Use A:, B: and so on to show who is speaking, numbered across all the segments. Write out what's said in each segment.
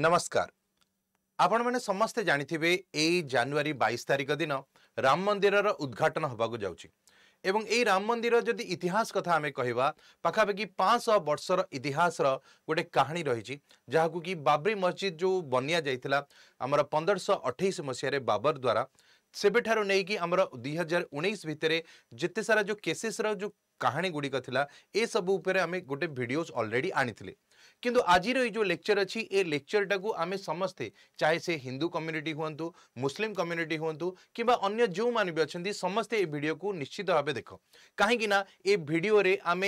A: ନମସ୍କାର ଆପଣମାନେ ସମସ୍ତେ ଜାଣିଥିବେ ଏଇ ଜାନୁଆରୀ ବାଇଶ ତାରିଖ ଦିନ ରାମ ମନ୍ଦିରର ଉଦ୍ଘାଟନ ହେବାକୁ ଯାଉଛି ଏବଂ ଏଇ ରାମ ମନ୍ଦିର ଯଦି ଇତିହାସ କଥା ଆମେ କହିବା ପାଖାପାଖି ପାଞ୍ଚଶହ ବର୍ଷର ଇତିହାସର ଗୋଟେ କାହାଣୀ ରହିଛି ଯାହାକୁ କି ବାବ୍ରି ମସଜିଦ୍ ଯେଉଁ ବନିଆ ଯାଇଥିଲା ଆମର ପନ୍ଦରଶହ ଅଠେଇଶ ମସିହାରେ ବାବର ଦ୍ୱାରା ସେବେଠାରୁ ନେଇକି ଆମର ଦୁଇ ହଜାର ଉଣେଇଶ ଭିତରେ ଯେତେ ସାରା ଯେଉଁ କେସେସ୍ର ଯେଉଁ କାହାଣୀ ଗୁଡ଼ିକ ଥିଲା ଏସବୁ ଉପରେ ଆମେ ଗୋଟେ ଭିଡ଼ିଓ ଅଲରେଡ଼ି ଆଣିଥିଲେ कि आज जो लेक्चर अच्छी ए लेक्चरटा को आम समस्ते चाहे से हिंदू कम्युनिटी हूँ मुसलिम कम्युनिटी हूँ किय जो मान भी अच्छा समस्ते ये भिडियो को निश्चित भाव देख कहीं ए भिडे आम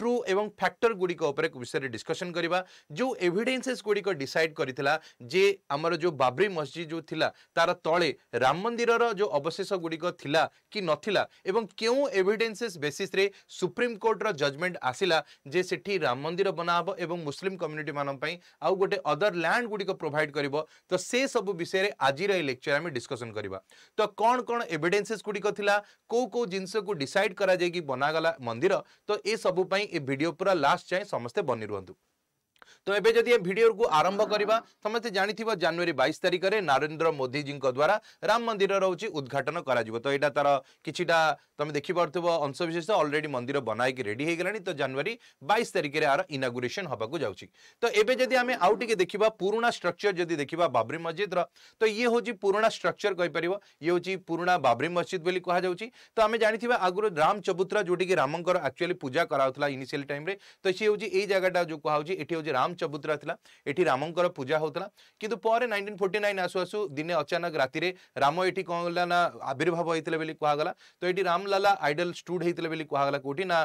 A: ট্রু এবং ফ্যাক্টর গুড়িক উপরে বিষয়ে ডিসকসন করা যে এভিডেন্সেস গুড়িক ডিসাইড করে যে আমার যে বাবরি মসজিদ যে লা তার তলে রাম মন্দিরর যে অবশেষ গুড়িক লা কি নথিলা এবং কেউ এভিডেন্সেস বেসিসে সুপ্রিম কোর্টর জজমেন্ট আসিলা যে সেটি রাম মন্দির বনাহব এবং মুসলিম কম্যুনিটি মানুষ আউ গোটে অদর ল্যান্ড গুড়িক প্রোভাইড করব তো সে সবু বিষয়ে আজির এই লেকচর আমি ডিসকসন করা তো কণ কণ এভিডেন্সেস গুড়িক লা কেউ কেউ জিনিসক ডিসাইড করা যাই বনাগলা মন্দির তো এসবুপাই ଏ ଭିଡ଼ିଓ ପୁରା ଲାଷ୍ଟ ଯାଏଁ ସମସ୍ତେ ବନି ରୁହନ୍ତୁ तो ये जदि भिडियो को आरंभ करवा समस्ते जानी जानुरी बैश तारिख में नरेन्द्र मोदीजी द्वारा राम मंदिर रोज उद्घाटन कर तो यहाँ तार कि तुम देखिपुव अंशविशेष अलरेडी मंदिर बनाई रेडी हो तो जानुरी बैश तारिख में यार इनागुरेसन हाँको जाऊँच तो ये जब आम आउ टे देखा पुराणा स्ट्रक्चर जब देखा बाबरी मस्जिद तो ये हूँ पुराणा स्ट्रक्चर कहींपर ये हूँ पुराणा बाबरी मस्जिद बोली कहु तो आम जानी आगुरी राम चबुत्रा जोटी रामंर आक्चुअली पूजा कराला इनिशियाल टाइम तो सी हूँ ये जगह जो कहूँ ये हूँ राम ଚବୁତରା ଥିଲା ଏଠି ରାମଙ୍କର ପୂଜା ହେଉଥିଲା କିନ୍ତୁ ପରେ ନାଇଣ୍ଟିନ୍ ଫୋର୍ଟି ନାଇନ୍ ଆସୁ ଆସୁ ଦିନେ ଅଚାନକ ରାତିରେ ରାମ ଏଠି କ'ଣ ହେଲା ନା ଆବିର୍ଭାବ ହେଇଥିଲେ ବୋଲି କୁହାଗଲା ତ ଏଠି ରାମଲାଲା ଆଇଡଲ୍ ଷ୍ଟୁଡ୍ ହେଇଥିଲେ ବୋଲି କୁହାଗଲା କେଉଁଠି ନା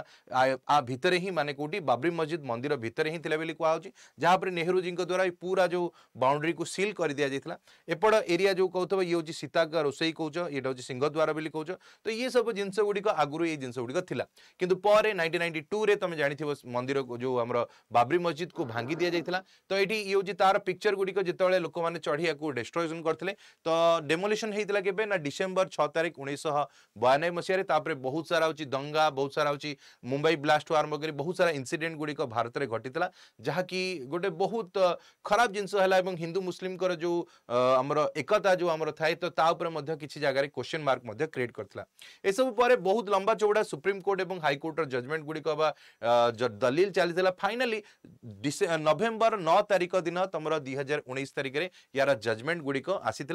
A: ଆ ଭିତରେ ହିଁ ମାନେ କେଉଁଠି ବାବ୍ରି ମସ୍ଜିଦ୍ ମନ୍ଦିର ଭିତରେ ହିଁ ଥିଲେ ବୋଲି କୁହାହେଉଛି ଯାହାପରେ ନେହେରୁଜୀଙ୍କ ଦ୍ୱାରା ଏ ପୁରା ଯେଉଁ ବାଉଣ୍ଡ୍ରିକୁ ସିଲ୍ କରିଦିଆଯାଇଥିଲା ଏପଟ ଏରିଆ ଯେଉଁ କହୁଥିବ ଇଏ ହେଉଛି ସୀତାଙ୍କ ରୋଷେଇ କହୁଛ ଏଇଟା ହେଉଛି ସିଂହଦ୍ୱାର ବୋଲି କହୁଛ ତ ଇଏ ସବୁ ଜିନିଷ ଗୁଡ଼ିକ ଆଗରୁ ଏଇ ଜିନିଷ ଗୁଡ଼ିକ ଥିଲା କିନ୍ତୁ ପରେ ନାଇଣ୍ଟିନ୍ ନାଇଣ୍ଟି ଟୁରେ ତୁମେ ଜାଣିଥିବ ମନ୍ଦିର ଯେଉଁ ଆମର ବାବ୍ରି ମସ୍ଜିଦ୍କୁ ଭାଙ୍ଗି भांगी दि जाइला तो ये ये तार पिक्चर गुड़िक जो लोक मैंने चढ़िया को डेस्ट्रक्शन करते तो डेमोलीसन होता के डिसेम्बर छः तारीख उन्नीस बयानबे मसीह बहुत सारा हो दंगा बहुत सारा हो मुंबई ब्लास्ट आरंभ कर बहुत सारा इनसीडेट गुड़िक भारत में घटी था जहाँकि गोटे बहुत खराब जिनसा और हिंदू मुसलिम जो आम एकता जो आम थाए तो किसी जगार क्वेश्चन मार्क क्रिएट कर बहुत लंबा चौड़ा सुप्रीम कोर्ट और हाइकोर्टर जजमेंट गुड़िक दलिल चली फाइनाली नवेम्बर नौ तारिख दिन तुम दुई हजार उन्नीस तारीख में यार जजमेंट गुड़िक आसी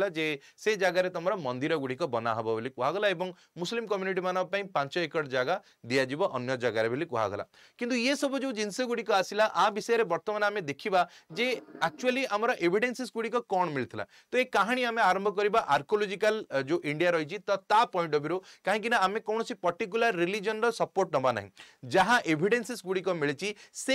A: से जगह तुम मंदिर गुड़िक बनाहब कहगला और मुसलिम कम्युनिटी मानी पांच एकर जगह दिज्व अगर जगार भी कहगला कि ये सब जो जिनसगुड़ आसला आ विषय में बर्तमान आम देखा जे आकचुअली आम एडेन्सीस गुड़िक कौन मिलता तो ये कहानी आम आरंभ कर आर्कोलोजिकाल जो इंडिया रही तो ता पॉइंट अफ भ्यू कहीं आम कौन पर्टिकुला रिलीजन रपोर्ट ना जहाँ एविडेन्सीस गुड़िक मिली से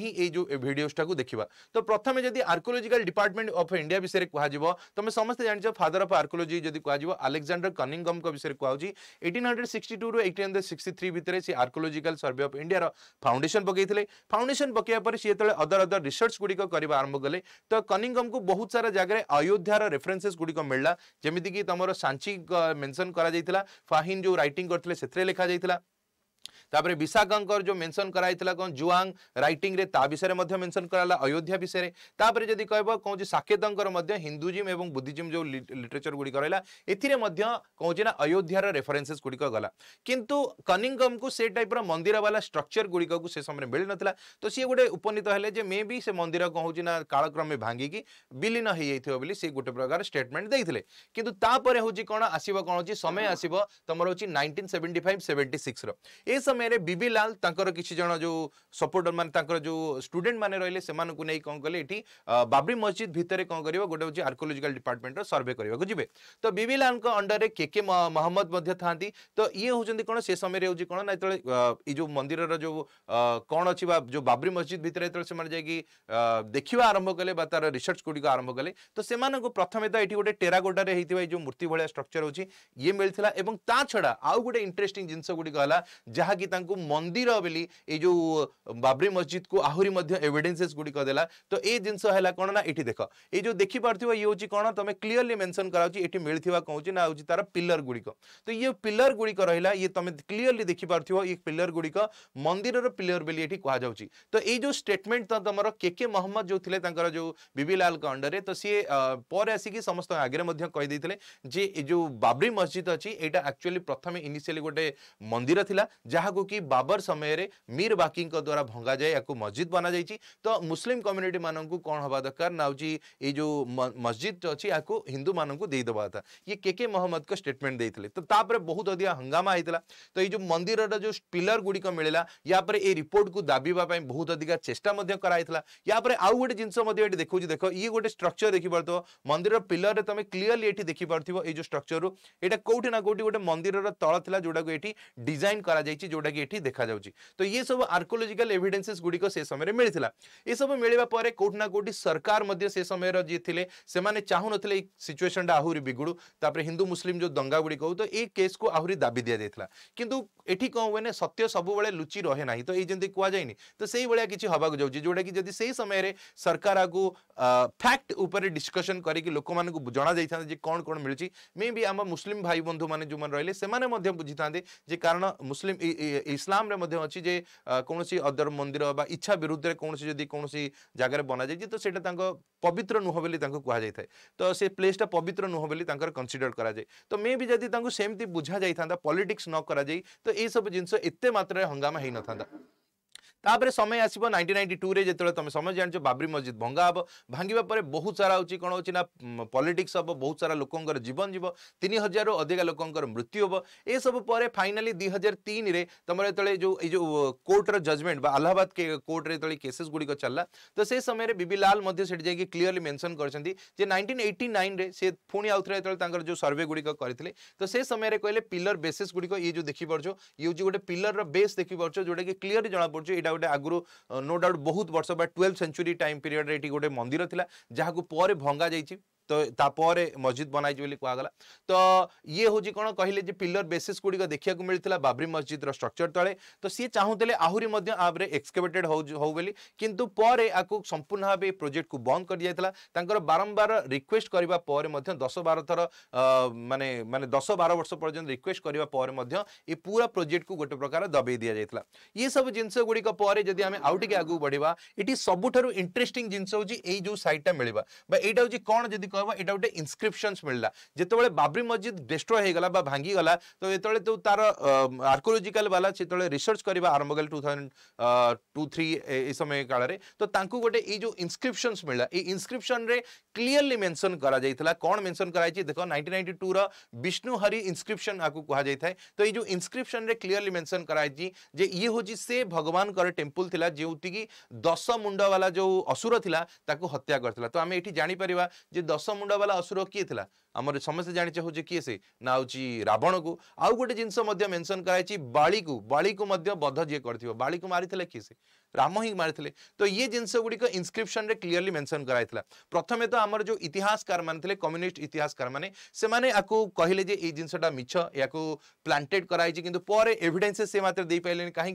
A: ही जो भिड न्यूज़टा देखा तो प्रथम जब आर्कोलोजिकल डिपार्टमेंट अफ इंडिया विषय कह तुम समस्त जान फादर अफ आर्कोलोजी जब कह आलेक्जांडर कनिंगम विषय कहु एटीन हंड्रेड सिक्स टू रू एटीन हंड्रेड सिक्स थ्री भितर से archaeological survey of India foundation पकई फाउंडेसन पर सी जो अदर अदर रिसर्च गुड़िक कर आरंभ कले तो कनिंगम को बहुत सारा जगह अयोध्यार रेफरेन्सेस गुड़िक मिलला जमीक तुम सांची मेनसन कर फाहीन जो रईट करते लिखा जाता तापर विशाखा जो मेनसन कराई कौन जुआंग रईटिंग विषय मेनसन कराला अयोध्या विषय तापर जी कह कौन साकेतर हिंदुजिम और बुद्धिजिम जो लिटरेचर गुड़िक रहा एना अयोध्यार रेफरेन्से गुड़िक गला कितु कनिंगम को से टाइप मंदिर वाला स्ट्रक्चर गुड़िक को समय मिल ना तो सी गोटे उपनीत है मे भी से मंदिर कौन ना कालक्रमे भांगिक विलीन हो गोटे प्रकार स्टेटमेंट देते कि कौन आस कौन समय आसो तुम हो nineteen seventy five seventy six रे समय समय रे बीबी लाल किसी जन जो सपोर्टर मैंने जो स्टूडेंट मैंने रेल से नहीं कौन कले बाबरी मस्जिद भितर कौन कर गोटे आर्कोलोजिकाल डिपार्टमेंटर सर्वे करने को जी तो बीबी लाल अंडर में के महम्मद था तो ये हूँ कौन से समय कौन ना ये जो मंदिर जो कौन अच्छी जो बाबरी मस्जिद भितर से देखा आरंभ कले तार रिसर्च गुड़ी आरंभ कले तो से प्रथम तो ये गोटे टेराकोटारे जो मूर्ति भाया स्ट्रक्चर होती ये आउ गए इंटरेस्टिंग जिनस गुड़ी जहाँकि मंदिर बोली ये बाबरी मस्जिद को आहरी एविडेन्सेस गुड़िक दे तो ये जिनस कौन ना ये देख ये जो देखिपार ये हूँ कौन तुम क्लीयरली मेनसन करा ये मिलता कौन ना हूँ तार पिलर गुड़िक तो ये पिलर गुड़िक रहा ये तुम क्लीयरली देखिपार ये पिलर गुड़िक मंदिर पिलर बोली ये तो ये जो स्टेटमेंट तुम के के महम्मद जो थे जो बीबीलाल अंडर तो सी पर आसिक समस्त आगे कहीदे जे जो बाबरी मस्जिद अच्छी यहाँ एक्चुअली प्रथम इनिशियली गोटे मंदिर था जहाँ कि बाबर समय रे मीर बाकी द्वारा भंगा जाए या मस्जिद बना जाए तो मुसलिम कम्युनिटी मान को कौन हवा दरकार ना हो जो मस्जिद अच्छी या हिंदू मानक देदेव कथा ये के के मोहम्मद का स्टेटमेंट देते तो तापर बहुत अधिक हंगामा होता तो ये जो मंदिर जो पिलर गुड़िक मिलला या पर रिपोर्ट को दाबी बहुत अधिक चेस्टा कराइला आउ गोटे जिनस देखो ये गोटे स्ट्रक्चर देखी पार्थ मंदिर पिलर में तुम क्लीयरली देखी पार्थ ये स्ट्रक्चर रूटा कौटिना कौटी गोटे मंदिर तल था जोटा को ये डिजाइन कर जोटा कि देखा जाऊँगी तो ये सब आर्कोलोजिकाल एविडेन्सेस गुड़िक से समय मिलता ये सब मिलवा पर कौटि ना सरकार से समय जी थे से चाहून सिचुएसन टा आहरी बिगुड़ू तापर हिंदू मुस्लिम जो दंगा गुड़ी हो तो ये केस को आहरी दाबी दि जाता कि कौन हुए ना सत्य सब लुचि रहे ना तो ये कहुए कहनी तो से भाया किसी हवाक जाऊँगी जोटा कि जदि से समय सरकार आगे फैक्ट उपर डिस्कसन कर लोक मूँ जना जाता जे कौन कौन मिली मे भी आम मुस्लिम भाई बंधु मैंने जो रही से बुझी था कारण मुस्लिम ଇସଲାମରେ ମଧ୍ୟ ଅଛି ଯେ କୌଣସି ଅଦର ମନ୍ଦିର ବା ଇଚ୍ଛା ବିରୁଦ୍ଧରେ କୌଣସି ଯଦି କୌଣସି ଜାଗାରେ ବନାଯାଇଛି ତ ସେଇଟା ତାଙ୍କ ପବିତ୍ର ନୁହଁ ବୋଲି ତାଙ୍କୁ କୁହାଯାଇଥାଏ ତ ସେ ପ୍ଲେସ୍ଟା ପବିତ୍ର ନୁହଁ ବୋଲି ତାଙ୍କର କନସିଡର କରାଯାଏ ତ ମେ ବି ଯଦି ତାଙ୍କୁ ସେମିତି ବୁଝାଯାଇଥାନ୍ତା ପଲିଟିକ୍ସ ନ କରାଯାଇ ତ ଏଇସବୁ ଜିନିଷ ଏତେ ମାତ୍ରାରେ ହଙ୍ଗାମା ହେଇନଥାନ୍ତା तापर समय आस नाइंटी नाइंटी टू जो तुम समय जान बाबरी मस्जिद भंगा हे भांग बहुत सारा हूँ कौन हो पलिटिक्स हम बहुत सारा लोकों जीवन जीव तीन हजार रू अधिक लोकों मृत्यु हम यह सब पर फाइनाली दुई हजार तीन में तुम जितने जो ये जो कोर्टर जजमेंट आल्लाहाबाद के कोर्टर जो केसेस गुड़िक चलला तो से समय B B Lal clearly mention कर नाइंटीन एट्टी नाइन से पुणी आते जो सर्वे गुड़िक करते तो से समय कहे पिलर गुड़ी ये जो देखी पड़ो ये गोटे पिलर रेस देखी जोटा कि क्लीयरली जमापड़ो એટ આગરૂ નો ડાઉટ બહુત વર્ષ બાય 12 સેન્ચરી ટાઈમ પીરિયડ રેટી ગોડે મંદિર થિલા જહાકુ પોરે ભંગા જાય ચી तो तापर मस्जिद बनाई कहगला तो ये हूँ कौन कहले पिलर बेसीस गुड़िक देखा मिलता बाबरी मस्जिद रक्चर तले तो सी चाहूल आहरी आप्रे एक्सकेटेड हो कि पर आपको संपूर्ण भाव प्रोजेक्ट को बंद कर दिया बारंबार रिक्वेस्ट करने दस बार थर मान मान दस बार वर्ष पर्यटन रिक्वेस्ट करने पूरा प्रोजेक्ट को गोटे प्रकार दबे दि जाता ये सब जिनस गुड़िक जदि आम आउट आगे बढ़ा ये सबुठ इंटरेस्टिंग जिनस हूँ ये जो सैटा मिलवा यहाँ हूँ कौन कह कह गोटे इनक्रिप्सन मिलला जो बाबरी मस्जिद डेस्ट्रो होगा भांगी गला तो जो तो तार आर्कोलोजिकाल बाला से रिसर्च करने आरंभ कले टू थाउजेंड टू थ्री ए समय काल तो गोटे ये इनक्रिप्सन मिलला ये इनक्रिप्सन क्लीयरली मेनसन कर कौन मेनसन कर देख नाइंटी नाइंटी टू रिष्णुहरि इनक्रिप्सन आपको कह जाए तो ये जो इनक्रिप्सन क्लीयरली मेनसन कर ये हूँ से भगवान टेम्पल था जो दस मुंडवाला जो असुर हत्या करें तो ये जापरिया जो दस ମୁଣ୍ଡ ବାଲା ଅସୁର କିଏ ଥିଲା आम समस्त जाने हूँ किए से ना हूँ रावण को आउ गोटे जिनस मेनसन कराई बाड़ी को बाड़ी को बध जी कर बाड़ी को मारी किए से राम ही मारी तो ये जिनस गुड़िक इनक्रिप्सन में क्लीयरली मेनसन कराई प्रथम तो आम जो इतिहासकार थे कम्युनिस्ट इतिहासकार मैंने आपको कहले ये मिछ या प्लांटेड कराई किडेन्से से मात्र दे पारे कहीं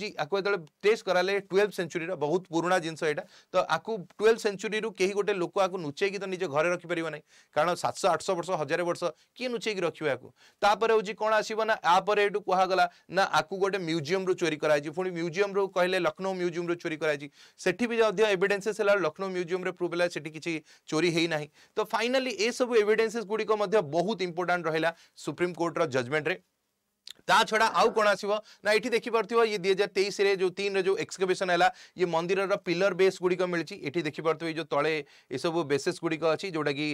A: ये आपको जो टेस्ट कराले ट्वेल्व सेंचुरी बहुत पुराण जिनस ये तो आपको ट्वेल्व सेंचुरी रू कहीं गोटे लोक आपको नुचे तो निज घर रखिपर ना कारण सात आठश वर्ष हजार वर्ष किए लुचे रखापर हूँ कौन आसाना यापर यू कहगला ना आपको गोटे म्यूजिम रू चोरी कराई म्यूजिम रू कह लक्षौ म्यूजिम चोरी कराई से भी एविडेन्सेस म्यूजिम प्रूफ है सी किसी चोरी होना तो फाइनाली सब एविडेन्सेस गुड़िक बहुत इंपोर्टा रहा सुप्रीमकोर्टर जजमेंट में ता छड़ा आउ कौन आसो ना ये ये दुई हजार तेईस जो तीन जो एक्सकेशन है ये मंदिर पिलर बेस गुड़िक मिली ये ये जो तले ये सब बेसेस गुड़िक अच्छी जोटा कि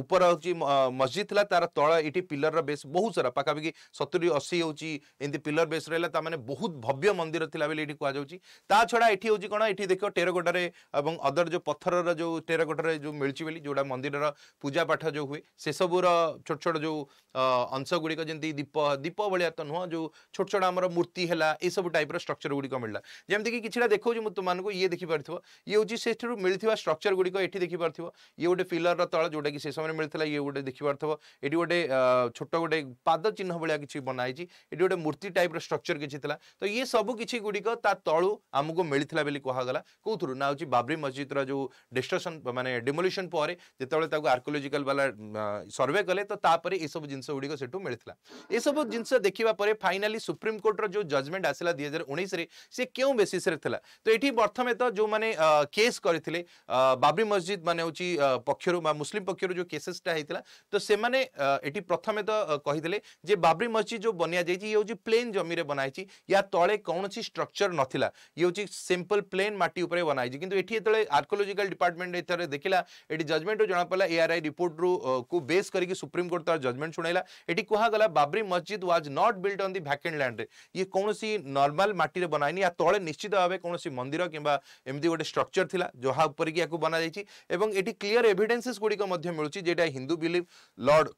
A: ऊपर हूँ मस्जिद था तार तल ये पिलर रेस बहुत सारा पाखापाखि सतुरी अशी होती पिलर बेस रहा मैंने बहुत भव्य मंदिर था बोले ये छड़ा ये हूँ कौन ये देख टेरकोटे और अदर जो पथर जो टेरकोटे जो मिली बोली जो मंदिर पूजा पाठ जो हुए से सबूर छोट छोट जो अंश गुड़िक जमी दीप दीप भाया तो नुह जो छोट छोट आम मूर्ति है सब टाइप रक्चर गुड़िक मिलला जमीक किसी देखा तुमको ये देखिपार ये हूँ से मिलता स्ट्रक्चर गुड़िक ये देखिपार ये गोटे पिलर तल जोटा कि समय मिलता ये गोटे देखिपार ये गोटे छोट गोटे पाद चिन्ह भाया किसी बनाई ये गोटे मूर्ति टाइप रक्चर किसी तो ये सब किसी गुड़िक तलु आमको मिलता बोली कहगला कौर ना हूँ बाबरी मस्जिद रो डिस्ट्रक्शन मानने डेमोलीशन पर जो आर्कोलोजिकाल वाला सर्वे कले तो यह सब जिन से मिलता ये सब जिन देखा પર ફાઇનલી સુપ્રીમ કોર્ટ ર જો જજમેન્ટ આસલા 2019 રી સે ક્યું બેસિસ ર થલા તો એટી બર્થમે તો જો મને કેસ કરી થીલે બાબરી મસ્જિદ મને ઉચી પક્ષર મુ મુસ્લિમ પક્ષર જો કેસિસ તા હૈ થીલા તો સે મને એટી પ્રથમે તો કહી દેલે જે બાબરી મસ્જિદ જો બનિયા જઈ ચી એ હોજી પ્લેન જમીરે બનાય ચી યા તળે કોણ સી સ્ટ્રક્ચર ન થિલા એ હોજી સિમ્પલ પ્લેન માટી ઉપર બનાય ચી કીંતુ એટી તળે આર્કેઓલોજિકલ ડિપાર્ટમેન્ટ ઇતરે દેખિલા એટી જજમેન્ટ જો જણા પલા એઆરઆઈ રિપોર્ટ રૂ કો બેસ કરી કે સુપ્રીમ કોર્ટ તો જજમેન્ટ સુણઈલા એટી કહા ગલા Babri Masjid was not built on the vacant land. ये कौनसी normal माटी रे बनाइनी या तळे निश्चित भाबे कौनसी मंदिर किंबा एमती गोटे स्ट्रक्चर थिला जहा ऊपर कि याकू बना जाइछि एवं एटी क्लियर एविडेंसेस गुडी को मध्य मिलुछि जेटा हिंदू बिलीव लॉर्ड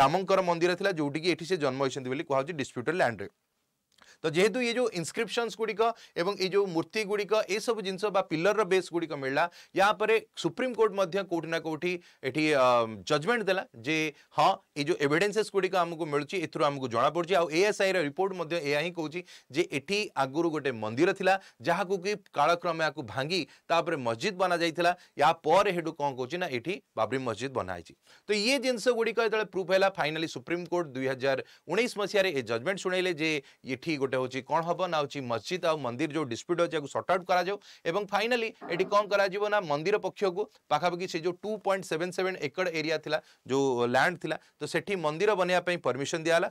A: रामंकर मंदिर थिला जोटी कि एठी से जन्म होइछन्ति बोली कहौछि डिस्प्यूटेड लैंड रे तो जेहेतु ये जो इनस्क्रिप्सन गुड़िक जो मूर्ति गुड़िक ये सब जिन पिलर रेस गुड़िक मिलला या पर सुप्रीमकोर्ट कौटि ना कौटी एटी जजमेंट दे हाँ ये जो एविडेन्सेस गुड़िक आमको मिलूँ एथर आमको जना पड़ी आउ एएसआई रिपोर्ट यह कौन आगुरी गोटे मंदिर था जहाँ को कि कालक्रमे या भांगी तापर मस्जिद बना जाता यापर हेटू कौन कौन ना ये बाबरी मस्जिद बनाई तो ये जिनस गुड़िक प्रूफ है फाइनाली सुप्रीमकोर्ट दुई हजार उन्नीस मसीह जजमेंट शुणिले ये गोटे गोटे हूँ कौन हम ना हूँ मस्जिद आ मंदिर जो डिस्प्यूट होगा सर्ट आउट करूँ फाइनाली ये कौन करा मंदिर पक्ष को पाखापाखि से जो टू पॉइंट सेवेन सेवेन एकड़ एरिया थिला, जो लैंड था तो से मंदिर बनवाई परमिशन दिहला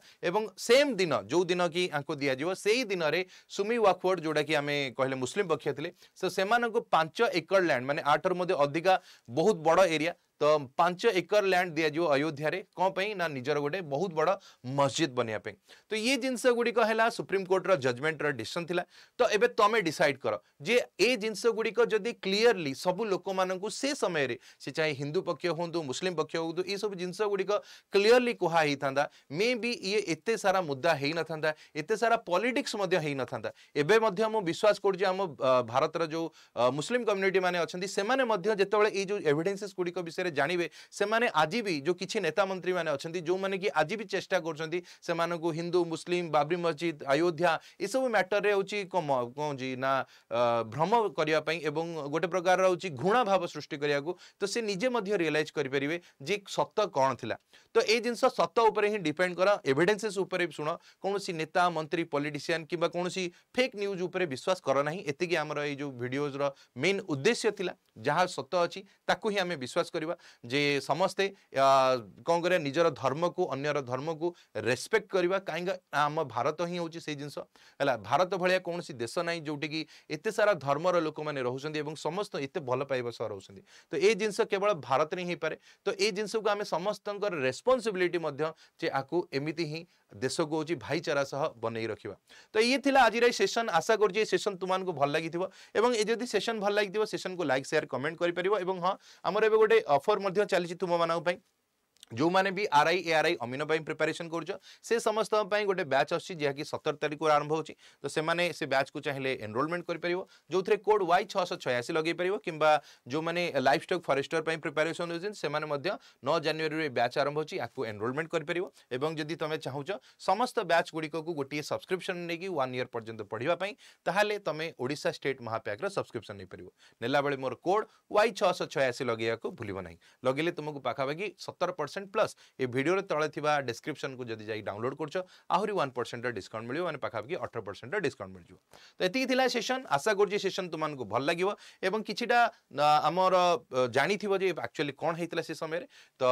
A: सेम दिन जो दिन कि दिज्व से ही दिन में सुमी वाकवर्ड जोटा कि आम कहले मुसलिम पक्ष थे तो से पांच एकड़ लैंड मैंने आठर मध्य अधिका बहुत बड़ एरिया તમ પાંચ એકર લેન્ડ દેજો અયોધ્યા રે કોપઈ ના નિજર ગોડે બહુત બડો મસ્જિદ બનયા પે તો યે જિનસ ગુડી કો હેલા સુપ્રીમ કોર્ટ ર જજમેન્ટ ર ડિસીશન થિલા તો એબે તમે ડિસાઈડ કરો જે એ જિનસ ગુડી કો જોદી ક્લિયરલી સબુ લોકો માનકુ સે સમય રે સે ચાહે હિન્દુ પક્ષ્ય હોન્દુ મુસ્લિમ પક્ષ્ય હોન્દુ એ સબ જિનસ ગુડી કો ક્લિયરલી કહા હી થંદા મેબી યે ઇતતે સારા મુદ્દા હેઈ ન થંદા ઇતતે સારા પોલિટિક્સ મધ્ય હેઈ ન થંદા એબે મધ્ય મો વિશ્વાસ કોર્ટી આમ ભારત ર જો મુસ્લિમ કમ્યુનિટી માને અછંધી સેmane મધ્ય જેતબળે એ જો એવિડન્સિસ કુડી કો વિષે विषय जानवे से आज भी जो कि नेता मंत्री मैंने अच्छा जो मैंने कि आज भी चेषा कर हिंदू मुसलिम बाबरी मस्जिद अयोध्या ये सब मैटर हूँ कौन जी ना भ्रम करने गोटे प्रकार हूँ घृणा भाव सृष्टि करने को तो सी निजे रियलाइज करेंगे जे सत कौन थी तो ये जिन सत उपेड कर एविडेन्सेस शुण कौन नेता मंत्री पलिटिशियान कि फेक न्यूज उपर विश्वास करना ये आम ये भिडियोजर मेन उद्देश्य थी जहाँ सत अच्छी ताकू ही आम विश्वास करवा जे समस्ते कौन कर निजर धर्म को अन्यर धर्म को रेस्पेक्ट करवा कहीं आम भारत ही हूँ से जिनस है भारत भाया कौन देश ना जोटी एत सारा धर्मर लोक मैंने रोच समस्त ये भल पाइबा सह रोच तो ये जिनस केवल भारत में ही तो ये जिनस को आम समस्त रेस्पनसबिलिटी आपको एमती ही देश को हूँ भाईचारा सह बन रखा तो ये थी आज सेसन आशा कर सेसन तुमको भल लगी सेसन भल लगी सेसन को लाइक सेयार कमेंट कर हाँ आमर एवं गोटे ଅଫର୍ ମଧ୍ୟ ଚାଲିଛି ତୁମମାନଙ୍କ ପାଇଁ जो माने भी R I A R I अमीन प्रिपेरेसन कर समस्त गोटे ब्याच अच्छी सतर तारीख को आरंभ हो तो से माने से ब्याच को चाहिए एनरोलमेंट कर जो थे कोड वाई छःश छयासी लगे पार कि जो मैंने लाइफ स्टक् फरेस्टर पर प्रिपेरेसन होती से नौ जानुरी ब्याच आरंभ हो एनरोलमेंट करी तुम चाहो समस्त ब्याच गुड़िक गोटे सब्सक्रिप्सन नहीं वन इयर पर्यटन पढ़ापी तेल तुम्हें ओडा स्टेट महापैक्र सब्सक्रिप्सन नहीं पार नाला मोर कोड वाई छःश छयासी लगे भूलना लगे तुमको पाखापाखि सतर परसेंट ପରସେଣ୍ଟ ପ୍ଲସ୍ ଏ ଭିଡ଼ିଓର ତଳେ ଥିବା ଡିସ୍କ୍ରିପ୍ସନକୁ ଯଦି ଯାଇ ଡାଉନଲୋଡ଼ କରୁଛ ଆହୁରି ୱାନ୍ ପରସେଣ୍ଟର ଡିସ୍କାଉଣ୍ଟ ମିଳିବ ମାନେ ପାଖାପାଖି ଅଠର ପରସେଣ୍ଟର ଡିସ୍କାଉଣ୍ଟ ମିଳିଯିବ ତ ଏତିକି ଥିଲା ସେସନ୍ ଆଶା କରୁଛି ସେସନ୍ ତୁମମାନଙ୍କୁ ଭଲ ଲାଗିବ ଏବଂ କିଛିଟା ଆମର ଜାଣିଥିବ ଯେ ଆକ୍ଚୁଆଲି କ'ଣ ହେଇଥିଲା ସେ ସମୟରେ ତ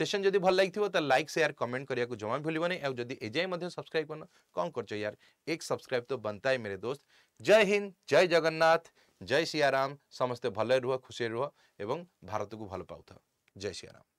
A: ସେସନ୍ ଯଦି ଭଲ ଲାଗିଥିବ ତ ଲାଇକ୍ ସେୟାର କମେଣ୍ଟ କରିବାକୁ ଜମା ଭୁଲିବନି ଆଉ ଯଦି ଏଯାଏ ମଧ୍ୟ ସବସ୍କ୍ରାଇବ କରୁନ କ'ଣ କରୁଛ ୟାର ଏକ ସବସ୍କ୍ରାଇବ ତ बनता है मेरे दोस्त जय हिंद जय जगन्नाथ जय सियाराम समस्ते भले रुह खुशी रुह एवं भारत को भल पाऊ जय सियाराम